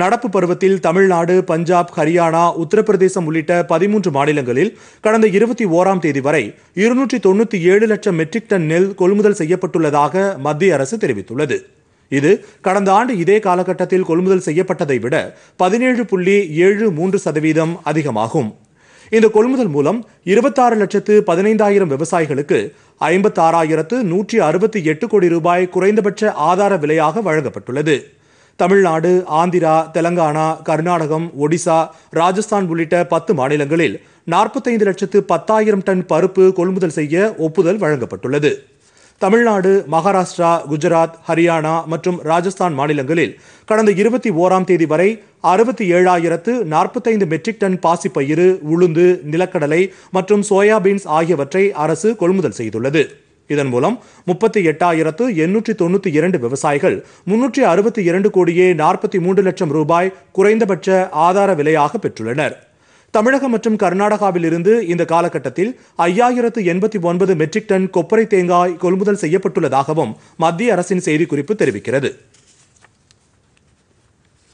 நடப்பு பருவத்தில் தமிழ்நாடு பஞ்சாப் ஹரியானா உத்தரப்பிரதேசம் உள்ளிட்ட பதிமூன்று மாநிலங்களில் கடந்த இருபத்தி ஓராம் தேதி வரை இருநூற்றி தொண்ணூற்றி ஏழு லட்சம் மெட்ரிக் டன் நெல் கொள்முதல் செய்யப்பட்டுள்ளதாக மத்திய அரசு தெரிவித்துள்ளது இது கடந்த ஆண்டு இதே காலகட்டத்தில் கொள்முதல் செய்யப்பட்டதை விட பதினேழு புள்ளி ஏழு மூன்று சதவீதம் அதிகமாகும் இந்த கொள்முதல் மூலம் இருபத்தாறு லட்சத்து பதினைந்தாயிரம் விவசாயிகளுக்கு ஐம்பத்தாறாயிரத்து நூற்றி அறுபத்தி எட்டு கோடி ரூபாய் குறைந்தபட்ச ஆதார விலையாக வழங்கப்பட்டுள்ளது தமிழ்நாடு ஆந்திரா தெலங்கானா கர்நாடகம் ஒடிசா ராஜஸ்தான் உள்ளிட்ட பத்து மாநிலங்களில் நாற்பத்தைந்து லட்சத்து பத்தாயிரம் டன் பருப்பு கொள்முதல் செய்ய ஒப்புதல் வழங்கப்பட்டுள்ளது தமிழ்நாடு மகாராஷ்டிரா குஜராத் ஹரியானா மற்றும் ராஜஸ்தான் மாநிலங்களில் கடந்த இருபத்தி ஓராம் தேதி வரை அறுபத்தி ஏழாயிரத்து நாற்பத்தைந்து மெட்ரிக் டன் பாசிப்பயிறு உளுந்து நிலக்கடலை மற்றும் சோயாபீன்ஸ் ஆகியவற்றை அரசு கொள்முதல் செய்துள்ளது இதன் மூலம் முப்பத்தி எட்டாயிரத்து எண்ணூற்றி தொண்ணூற்றி இரண்டு விவசாயிகள் முன்னூற்றி அறுபத்தி இரண்டு கோடியே நாற்பத்தி மூன்று லட்சம் ரூபாய் குறைந்தபட்ச ஆதார விலையாக பெற்றுள்ளனர் தமிழகம் மற்றும் கர்நாடகாவில் இருந்து இந்த காலகட்டத்தில் ஐயாயிரத்து எண்பத்தி ஒன்பது மெட்ரிக் டன் கொப்பரை தேங்காய் கொள்முதல் செய்யப்பட்டுள்ளதாகவும் மத்திய அரசின் செய்திக்குறிப்பு தெரிவிக்கிறது